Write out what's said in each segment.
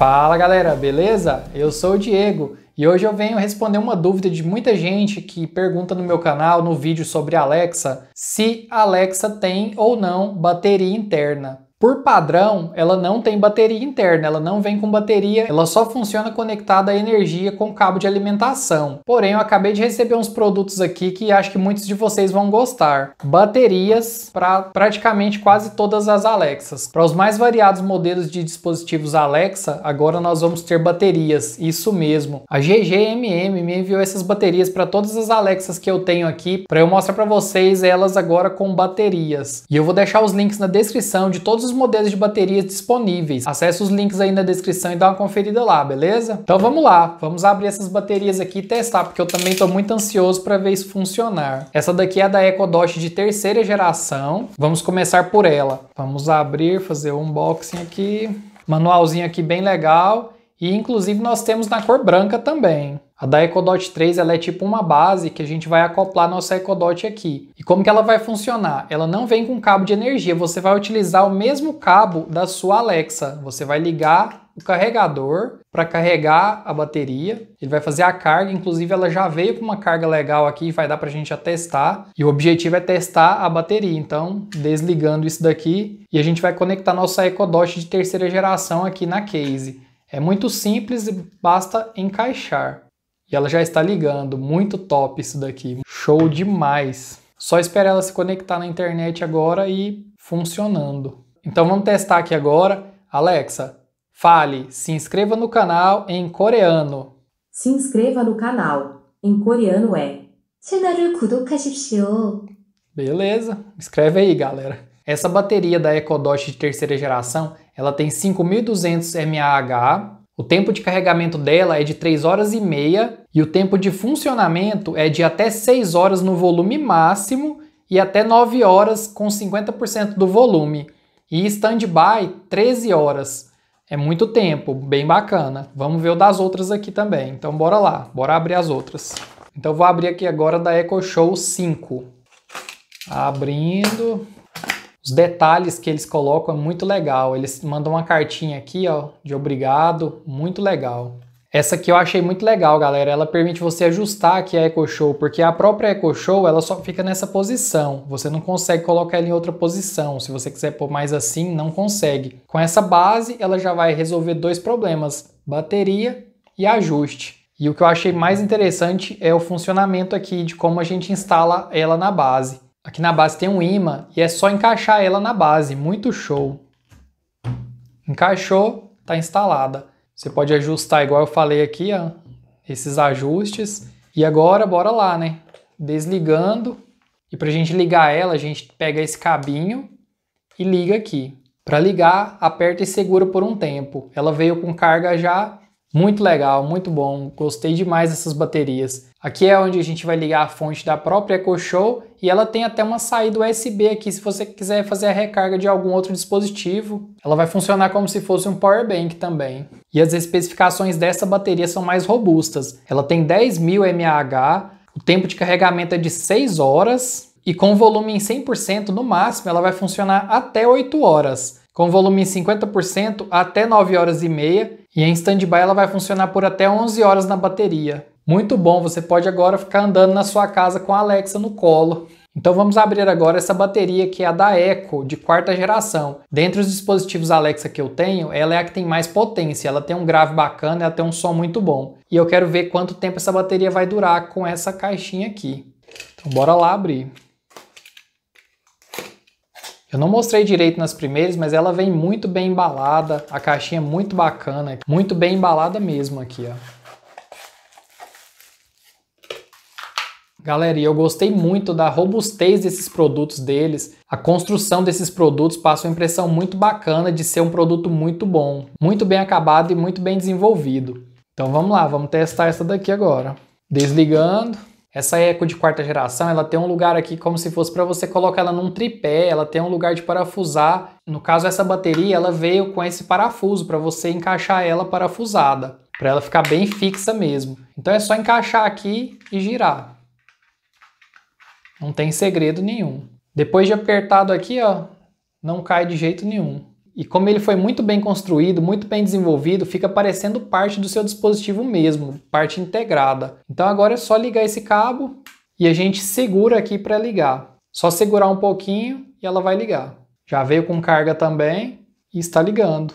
Fala galera, beleza? Eu sou o Diego e hoje eu venho responder uma dúvida de muita gente que pergunta no meu canal, no vídeo sobre Alexa, se Alexa tem ou não bateria interna. Por padrão, ela não tem bateria interna, ela não vem com bateria, ela só funciona conectada à energia com cabo de alimentação. Porém, eu acabei de receber uns produtos aqui que acho que muitos de vocês vão gostar. Baterias para praticamente quase todas as Alexas. Para os mais variados modelos de dispositivos Alexa, agora nós vamos ter baterias, isso mesmo. A GGMM me enviou essas baterias para todas as Alexas que eu tenho aqui, para eu mostrar para vocês elas agora com baterias. E eu vou deixar os links na descrição de todos os modelos de baterias disponíveis. Acesse os links aí na descrição e dá uma conferida lá, beleza? Então vamos lá, vamos abrir essas baterias aqui e testar, porque eu também estou muito ansioso para ver isso funcionar. Essa daqui é da EcoDot de terceira geração. Vamos começar por ela. Vamos abrir, fazer o unboxing aqui. Manualzinho aqui bem legal. E inclusive nós temos na cor branca também. A da EcoDot 3 ela é tipo uma base que a gente vai acoplar nossa EcoDot aqui. E como que ela vai funcionar? Ela não vem com cabo de energia, você vai utilizar o mesmo cabo da sua Alexa. Você vai ligar o carregador para carregar a bateria. Ele vai fazer a carga, inclusive ela já veio com uma carga legal aqui, vai dar para a gente já testar. E o objetivo é testar a bateria, então desligando isso daqui e a gente vai conectar nossa EcoDot de terceira geração aqui na case. É muito simples e basta encaixar. E ela já está ligando, muito top isso daqui, show demais. Só espera ela se conectar na internet agora e funcionando. Então vamos testar aqui agora. Alexa, fale, se inscreva no canal em coreano. Se inscreva no canal, em coreano é Beleza, escreve aí, galera. Essa bateria da EcoDot de terceira geração ela tem 5.200 mAh, o tempo de carregamento dela é de 3 horas e meia e o tempo de funcionamento é de até 6 horas no volume máximo e até 9 horas com 50% do volume. E stand by 13 horas. É muito tempo, bem bacana. Vamos ver o das outras aqui também. Então bora lá, bora abrir as outras. Então vou abrir aqui agora da Echo Show 5. Abrindo os detalhes que eles colocam é muito legal. Eles mandam uma cartinha aqui, ó, de obrigado, muito legal. Essa aqui eu achei muito legal, galera. Ela permite você ajustar aqui a Echo Show, porque a própria Echo Show, ela só fica nessa posição. Você não consegue colocar ela em outra posição. Se você quiser pôr mais assim, não consegue. Com essa base, ela já vai resolver dois problemas, bateria e ajuste. E o que eu achei mais interessante é o funcionamento aqui de como a gente instala ela na base. Aqui na base tem um imã e é só encaixar ela na base, muito show. Encaixou, está instalada. Você pode ajustar igual eu falei aqui, ó, esses ajustes. E agora bora lá, né? Desligando. E para a gente ligar ela, a gente pega esse cabinho e liga aqui. Para ligar, aperta e segura por um tempo. Ela veio com carga já, muito legal, muito bom, gostei demais dessas baterias. Aqui é onde a gente vai ligar a fonte da própria EcoShow e ela tem até uma saída USB aqui se você quiser fazer a recarga de algum outro dispositivo. Ela vai funcionar como se fosse um power bank também. E as especificações dessa bateria são mais robustas. Ela tem 10.000 mAh, o tempo de carregamento é de 6 horas e com volume em 100% no máximo ela vai funcionar até 8 horas. Com volume em 50% até 9 horas e meia e em standby ela vai funcionar por até 11 horas na bateria. Muito bom, você pode agora ficar andando na sua casa com a Alexa no colo. Então vamos abrir agora essa bateria que é a da Echo, de quarta geração. Dentre os dispositivos Alexa que eu tenho, ela é a que tem mais potência, ela tem um grave bacana, ela tem um som muito bom. E eu quero ver quanto tempo essa bateria vai durar com essa caixinha aqui. Então bora lá abrir. Eu não mostrei direito nas primeiras, mas ela vem muito bem embalada, a caixinha é muito bacana, muito bem embalada mesmo aqui, ó. Galera, eu gostei muito da robustez desses produtos deles. A construção desses produtos passa uma impressão muito bacana de ser um produto muito bom, muito bem acabado e muito bem desenvolvido. Então vamos lá, vamos testar essa daqui agora. Desligando. Essa Eco de quarta geração, ela tem um lugar aqui como se fosse para você colocar ela num tripé, ela tem um lugar de parafusar. No caso, essa bateria, ela veio com esse parafuso para você encaixar ela parafusada, para ela ficar bem fixa mesmo. Então é só encaixar aqui e girar. Não tem segredo nenhum. Depois de apertado aqui, ó, não cai de jeito nenhum. E como ele foi muito bem construído, muito bem desenvolvido, fica parecendo parte do seu dispositivo mesmo, parte integrada. Então agora é só ligar esse cabo e a gente segura aqui para ligar. Só segurar um pouquinho e ela vai ligar. Já veio com carga também e está ligando.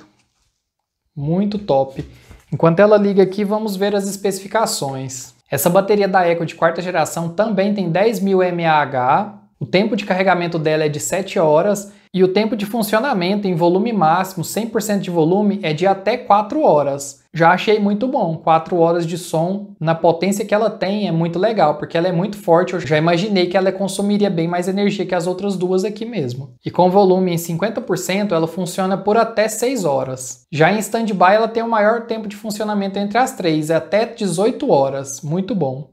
Muito top. Enquanto ela liga aqui, vamos ver as especificações. Essa bateria da Eco de quarta geração também tem 10.000 mAh, o tempo de carregamento dela é de 7 horas e o tempo de funcionamento em volume máximo, 100% de volume, é de até 4 horas. Já achei muito bom, 4 horas de som na potência que ela tem é muito legal, porque ela é muito forte. Eu já imaginei que ela consumiria bem mais energia que as outras duas aqui mesmo. E com volume em 50%, ela funciona por até 6 horas. Já em standby, ela tem o maior tempo de funcionamento entre as três, é até 18 horas. Muito bom.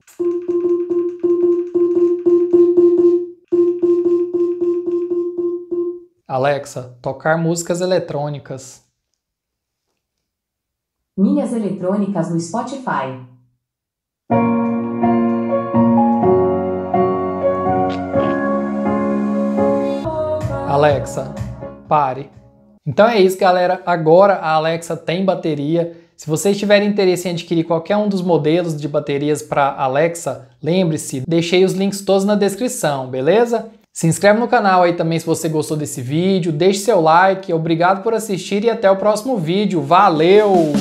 Alexa, tocar músicas eletrônicas. Minhas eletrônicas no Spotify. Alexa, pare. Então é isso, galera. Agora a Alexa tem bateria. Se vocês tiverem interesse em adquirir qualquer um dos modelos de baterias para Alexa, lembre-se, deixei os links todos na descrição, beleza? Se inscreve no canal aí também se você gostou desse vídeo, deixe seu like, obrigado por assistir e até o próximo vídeo. Valeu!